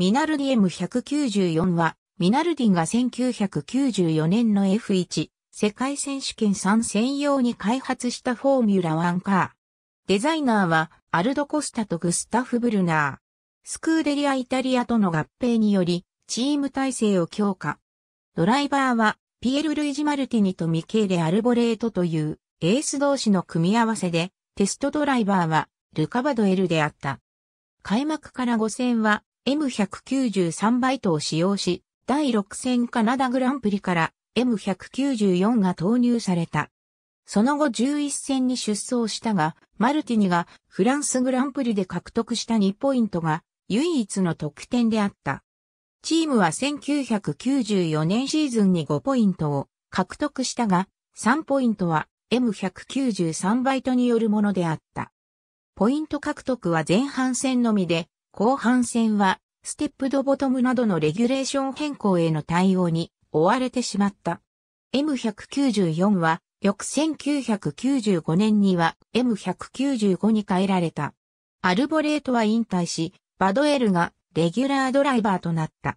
ミナルディ M194 は、ミナルディが1994年の F1 世界選手権参専用に開発したフォーミュラワンカー。デザイナーはアルド・コスタとグスタフ・ブルナー。スクーデリア・イタリアとの合併により、チーム体制を強化。ドライバーは、ピエル・ルイジ・マルティニとミケーレ・アルボレートという、エース同士の組み合わせで、テストドライバーは、ルカバドエルであった。開幕から5戦は、M193 バイトを使用し、第6戦カナダグランプリから M194 が投入された。その後11戦に出走したが、マルティニがフランスグランプリで獲得した2ポイントが唯一の得点であった。チームは1994年シーズンに5ポイントを獲得したが、3ポイントは M193 バイトによるものであった。ポイント獲得は前半戦のみで、後半戦は、ステップドボトムなどのレギュレーション変更への対応に追われてしまった。M194 は、翌1995年には M195 に変えられた。アルボレートは引退し、バドエルがレギュラードライバーとなった。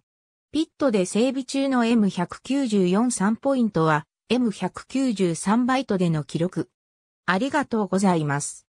ピットで整備中の M194-3 ポイントは M193 バイトでの記録。ありがとうございます。